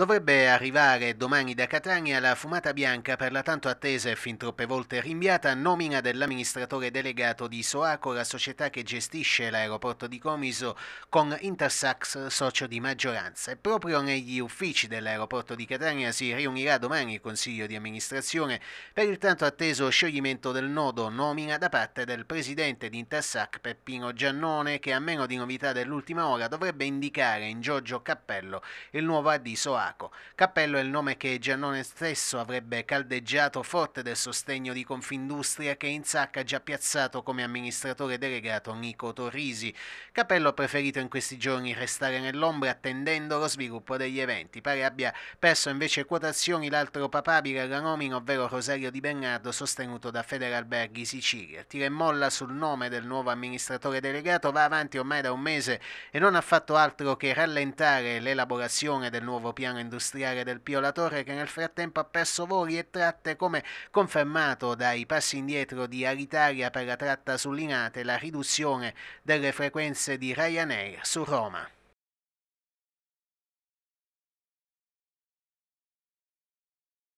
Dovrebbe arrivare domani da Catania la fumata bianca per la tanto attesa e fin troppe volte rinviata nomina dell'amministratore delegato di Soaco, la società che gestisce l'aeroporto di Comiso, con Intersax socio di maggioranza. E proprio negli uffici dell'aeroporto di Catania si riunirà domani il consiglio di amministrazione per il tanto atteso scioglimento del nodo, nomina da parte del presidente di Intersac Peppino Giannone, che a meno di novità dell'ultima ora dovrebbe indicare in Giorgio Cappello il nuovo AD Soaco Polacco. Cappello è il nome che Giannone stesso avrebbe caldeggiato forte del sostegno di Confindustria che in sacca ha già piazzato come amministratore delegato Nico Torrisi. Cappello ha preferito in questi giorni restare nell'ombra attendendo lo sviluppo degli eventi. Pare abbia perso invece quotazioni l'altro papabile alla nomina, ovvero Rosario Di Bernardo, sostenuto da Federalberghi Sicilia. Tira e molla sul nome del nuovo amministratore delegato va avanti ormai da un mese e non ha fatto altro che rallentare l'elaborazione del nuovo piano industriale del Pio La Torre che nel frattempo ha perso voli e tratte come confermato dai passi indietro di Alitalia per la tratta su Linate e la riduzione delle frequenze di Ryanair su Roma.